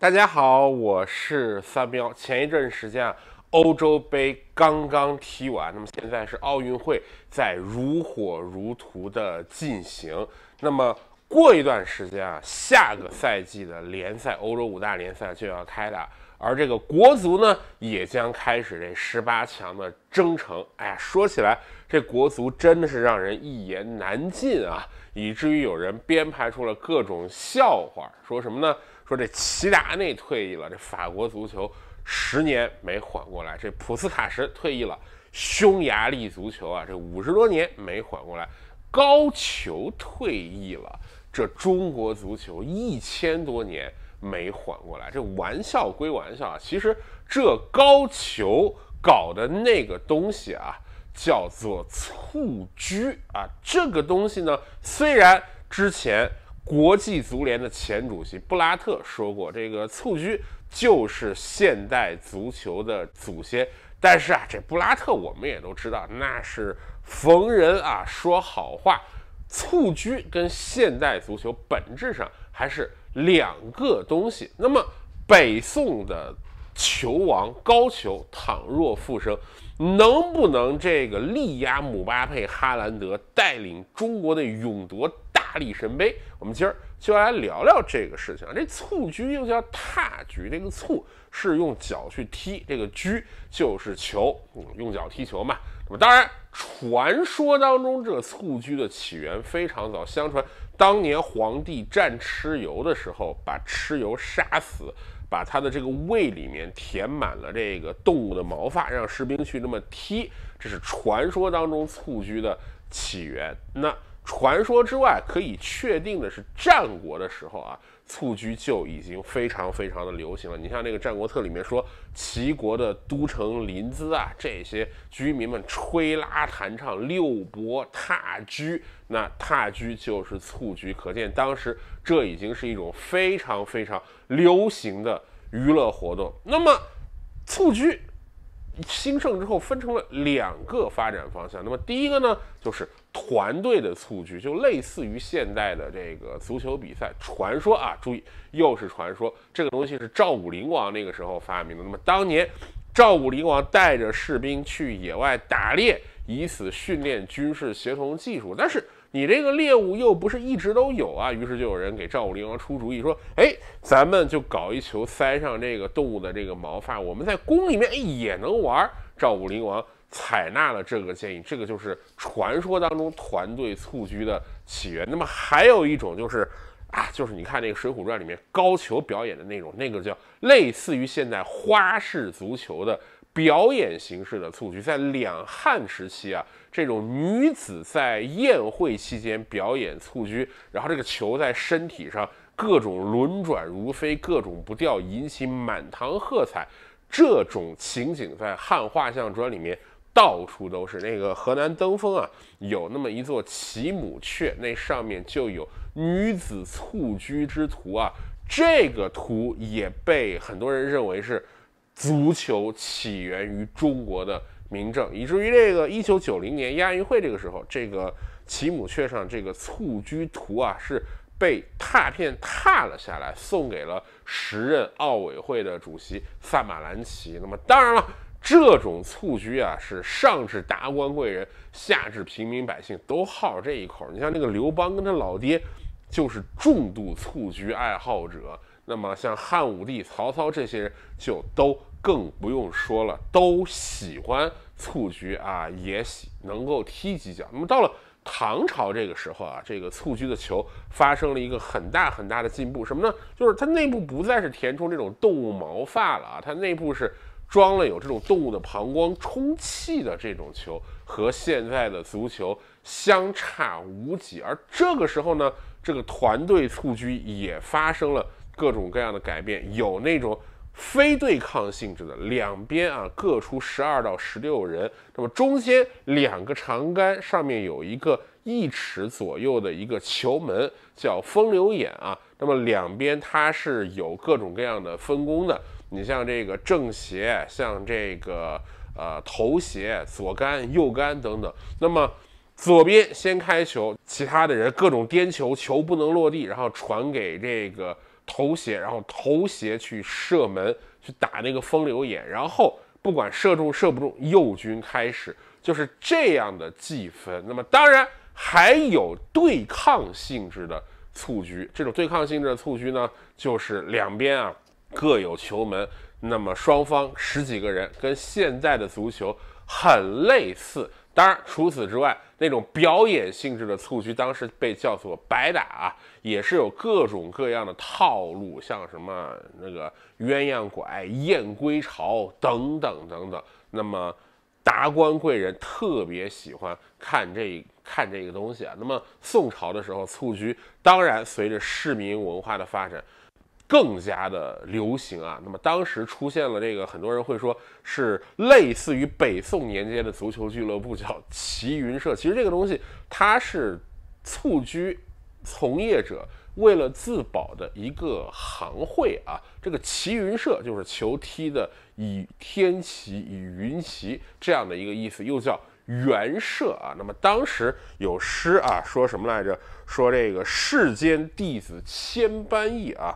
大家好，我是三彪。前一阵时间啊，欧洲杯刚刚踢完，那么现在是奥运会在如火如荼的进行。那么过一段时间啊，下个赛季的联赛，欧洲五大联赛就要开了，而这个国足呢，也将开始这十八强的征程。哎呀，说起来这国足真的是让人一言难尽啊，以至于有人编排出了各种笑话，说什么呢？说这齐达内退役了，这法国足球十年没缓过来；这普斯卡什退役了，匈牙利足球啊这五十多年没缓过来；高俅退役了，这中国足球一千多年没缓过来。这玩笑归玩笑啊，其实这高俅搞的那个东西啊，叫做蹴鞠啊，这个东西呢，虽然之前。国际足联的前主席布拉特说过：“这个蹴鞠就是现代足球的祖先。”但是啊，这布拉特我们也都知道，那是逢人啊说好话。蹴鞠跟现代足球本质上还是两个东西。那么，北宋的球王高俅倘若复生，能不能这个力压姆巴佩、哈兰德，带领中国的勇夺？大力神杯，我们今儿就来聊聊这个事情。这蹴鞠又叫踏鞠，这个蹴是用脚去踢，这个鞠就是球，用脚踢球嘛。那么，当然，传说当中这蹴鞠的起源非常早。相传当年皇帝战蚩尤的时候，把蚩尤杀死，把他的这个胃里面填满了这个动物的毛发，让士兵去那么踢，这是传说当中蹴鞠的起源。那。传说之外，可以确定的是，战国的时候啊，蹴鞠就已经非常非常的流行了。你像那个《战国策》里面说，齐国的都城临淄啊，这些居民们吹拉弹唱、六博、踏鞠，那踏鞠就是蹴鞠，可见当时这已经是一种非常非常流行的娱乐活动。那么，蹴鞠。兴盛之后分成了两个发展方向，那么第一个呢，就是团队的蹴鞠，就类似于现代的这个足球比赛。传说啊，注意又是传说，这个东西是赵武灵王那个时候发明的。那么当年赵武灵王带着士兵去野外打猎，以此训练军事协同技术，但是。你这个猎物又不是一直都有啊，于是就有人给赵武灵王出主意，说，哎，咱们就搞一球塞上这个动物的这个毛发，我们在宫里面哎也能玩。赵武灵王采纳了这个建议，这个就是传说当中团队蹴鞠的起源。那么还有一种就是啊，就是你看那个《水浒传》里面高俅表演的那种，那个叫类似于现在花式足球的表演形式的蹴鞠，在两汉时期啊。这种女子在宴会期间表演蹴鞠，然后这个球在身体上各种轮转如飞，各种不掉，引起满堂喝彩。这种情景在汉画像砖里面到处都是。那个河南登封啊，有那么一座骑母雀，那上面就有女子蹴鞠之图啊。这个图也被很多人认为是足球起源于中国的。名正，以至于这个一九九零年亚运会这个时候，这个其母雀上这个蹴鞠图啊，是被踏片踏了下来，送给了时任奥委会的主席萨马兰奇。那么，当然了，这种蹴鞠啊，是上至达官贵人，下至平民百姓都好这一口。你像那个刘邦跟他老爹，就是重度蹴鞠爱好者。那么像汉武帝、曹操这些人就都更不用说了，都喜欢蹴鞠啊，也喜能够踢几脚。那么到了唐朝这个时候啊，这个蹴鞠的球发生了一个很大很大的进步，什么呢？就是它内部不再是填充这种动物毛发了啊，它内部是装了有这种动物的膀胱充气的这种球，和现在的足球相差无几。而这个时候呢，这个团队蹴鞠也发生了。各种各样的改变，有那种非对抗性质的，两边啊各出十二到十六人，那么中间两个长杆上面有一个一尺左右的一个球门，叫风流眼啊。那么两边它是有各种各样的分工的，你像这个正斜，像这个呃头斜、左杆、右杆等等。那么左边先开球，其他的人各种颠球，球不能落地，然后传给这个。头斜，然后头斜去射门，去打那个风流眼，然后不管射中射不中，右军开始就是这样的计分。那么当然还有对抗性质的蹴鞠，这种对抗性质的蹴鞠呢，就是两边啊各有球门，那么双方十几个人跟现在的足球很类似。当然，除此之外，那种表演性质的蹴鞠，当时被叫做白打啊，也是有各种各样的套路，像什么那个鸳鸯拐、燕归巢等等等等。那么，达官贵人特别喜欢看这看这个东西啊。那么，宋朝的时候，蹴鞠当然随着市民文化的发展。更加的流行啊，那么当时出现了这个，很多人会说是类似于北宋年间的足球俱乐部叫齐云社，其实这个东西它是蹴鞠从业者为了自保的一个行会啊。这个齐云社就是球踢的以天齐以云齐这样的一个意思，又叫元社啊。那么当时有诗啊，说什么来着？说这个世间弟子千般意啊。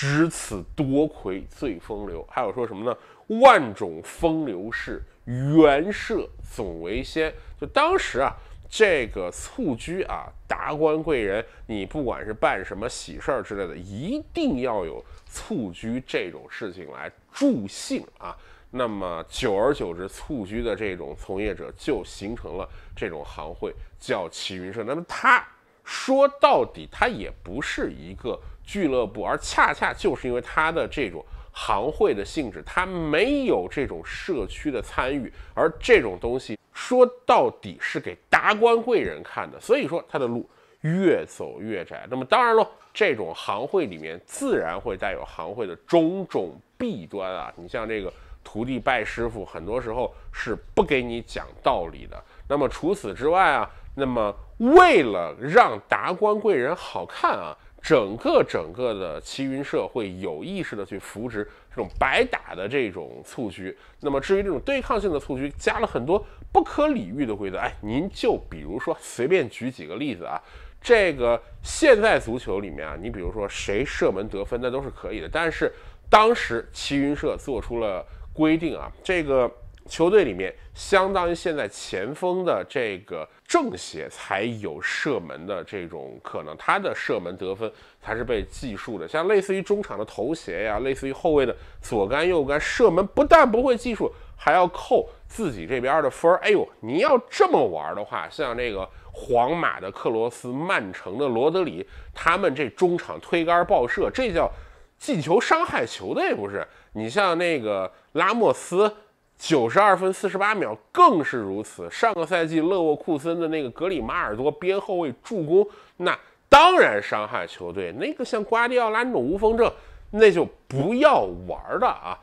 值此多魁最风流，还有说什么呢？万种风流事，元设总为先。就当时啊，这个蹴鞠啊，达官贵人，你不管是办什么喜事儿之类的，一定要有蹴鞠这种事情来助兴啊。那么久而久之，蹴鞠的这种从业者就形成了这种行会，叫齐云社。那么他说到底，他也不是一个。俱乐部，而恰恰就是因为它的这种行会的性质，它没有这种社区的参与，而这种东西说到底是给达官贵人看的，所以说它的路越走越窄。那么当然喽，这种行会里面自然会带有行会的种种弊端啊。你像这个徒弟拜师傅，很多时候是不给你讲道理的。那么除此之外啊，那么为了让达官贵人好看啊。整个整个的齐云社会有意识的去扶植这种白打的这种蹴鞠，那么至于这种对抗性的蹴鞠，加了很多不可理喻的规则。哎，您就比如说随便举几个例子啊，这个现在足球里面啊，你比如说谁射门得分那都是可以的，但是当时齐云社做出了规定啊，这个。球队里面相当于现在前锋的这个正鞋才有射门的这种可能，他的射门得分才是被计数的。像类似于中场的头鞋呀，类似于后卫的左杆右杆射门，不但不会计数，还要扣自己这边的分儿。哎呦，你要这么玩的话，像那个皇马的克罗斯、曼城的罗德里，他们这中场推杆爆射，这叫进球伤害球队不是？你像那个拉莫斯。九十二分四十八秒更是如此。上个赛季，勒沃库森的那个格里马尔多边后卫助攻，那当然伤害球队。那个像瓜迪奥拉那种无风症，那就不要玩了啊！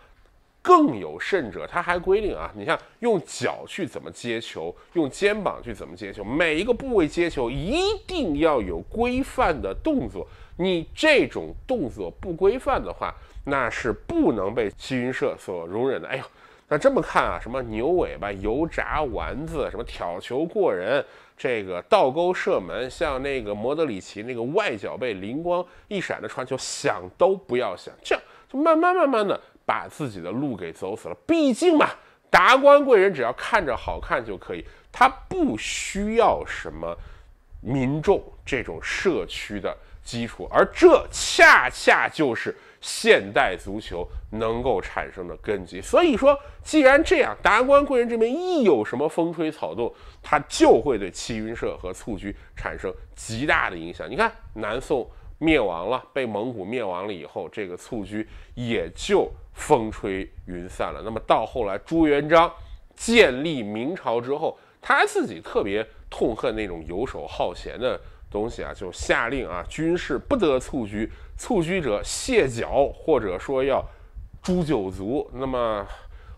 更有甚者，他还规定啊，你像用脚去怎么接球，用肩膀去怎么接球，每一个部位接球一定要有规范的动作。你这种动作不规范的话，那是不能被西云社所容忍的。哎呦！那这么看啊，什么牛尾巴油炸丸子，什么挑球过人，这个倒钩射门，像那个莫德里奇那个外脚背灵光一闪的传球，想都不要想，这样就慢慢慢慢的把自己的路给走死了。毕竟嘛，达官贵人只要看着好看就可以，他不需要什么民众这种社区的基础，而这恰恰就是。现代足球能够产生的根基，所以说，既然这样，达官贵人这边一有什么风吹草动，他就会对齐云社和蹴鞠产生极大的影响。你看，南宋灭亡了，被蒙古灭亡了以后，这个蹴鞠也就风吹云散了。那么到后来，朱元璋建立明朝之后，他自己特别。痛恨那种游手好闲的东西啊，就下令啊，军事不得蹴鞠，蹴鞠者卸脚，或者说要诛九族。那么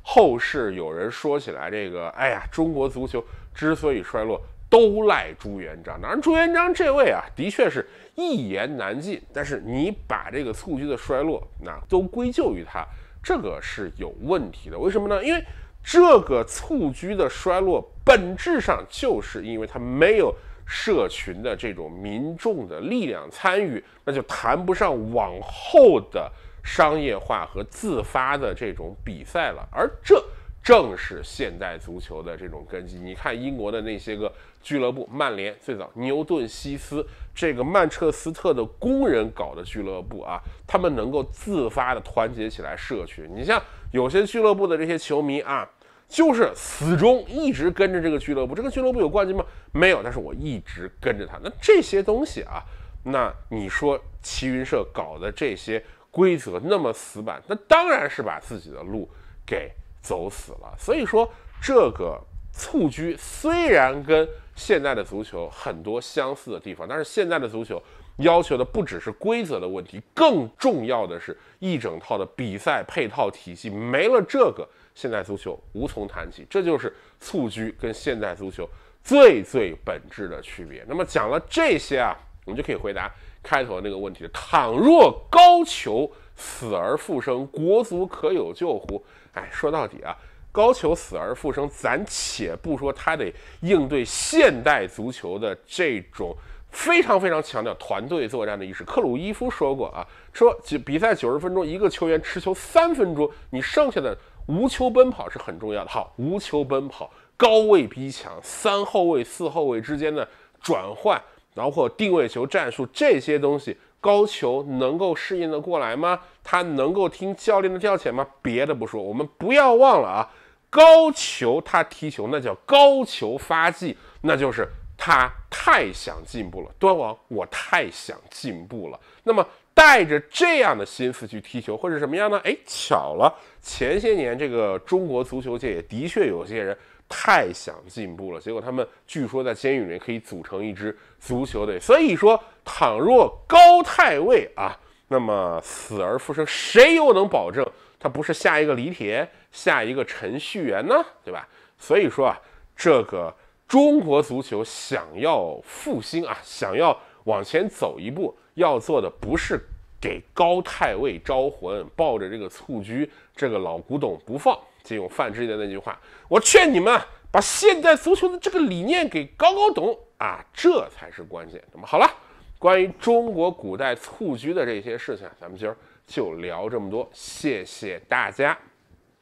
后世有人说起来，这个哎呀，中国足球之所以衰落，都赖朱元璋。当然，朱元璋这位啊，的确是一言难尽。但是你把这个蹴鞠的衰落，那都归咎于他，这个是有问题的。为什么呢？因为。这个蹴鞠的衰落，本质上就是因为它没有社群的这种民众的力量参与，那就谈不上往后的商业化和自发的这种比赛了。而这。正是现代足球的这种根基。你看英国的那些个俱乐部，曼联最早，牛顿西斯这个曼彻斯特的工人搞的俱乐部啊，他们能够自发的团结起来社群。你像有些俱乐部的这些球迷啊，就是死忠，一直跟着这个俱乐部。这个俱乐部有冠军吗？没有，但是我一直跟着他。那这些东西啊，那你说齐云社搞的这些规则那么死板，那当然是把自己的路给。走死了，所以说这个蹴鞠虽然跟现在的足球很多相似的地方，但是现在的足球要求的不只是规则的问题，更重要的是一整套的比赛配套体系没了，这个现在足球无从谈起。这就是蹴鞠跟现代足球最最本质的区别。那么讲了这些啊，我们就可以回答开头的那个问题了。倘若高俅。死而复生，国足可有救乎？哎，说到底啊，高俅死而复生，咱且不说他得应对现代足球的这种非常非常强调团队作战的意识。克鲁伊夫说过啊，说比赛九十分钟，一个球员持球三分钟，你剩下的无球奔跑是很重要的。好，无球奔跑、高位逼抢、三后卫、四后卫之间的转换，包括定位球战术这些东西。高球能够适应的过来吗？他能够听教练的调遣吗？别的不说，我们不要忘了啊，高球他踢球那叫高球发迹，那就是他太想进步了。端王，我太想进步了。那么带着这样的心思去踢球，或者什么样呢？哎，巧了，前些年这个中国足球界也的确有些人。太想进步了，结果他们据说在监狱里面可以组成一支足球队。所以说，倘若高太尉啊，那么死而复生，谁又能保证他不是下一个李铁、下一个程序员呢？对吧？所以说啊，这个中国足球想要复兴啊，想要往前走一步，要做的不是给高太尉招魂，抱着这个蹴鞠这个老古董不放。借用范志毅的那句话，我劝你们把现代足球的这个理念给搞搞懂啊，这才是关键。那么好了，关于中国古代蹴鞠的这些事情，咱们今儿就聊这么多，谢谢大家。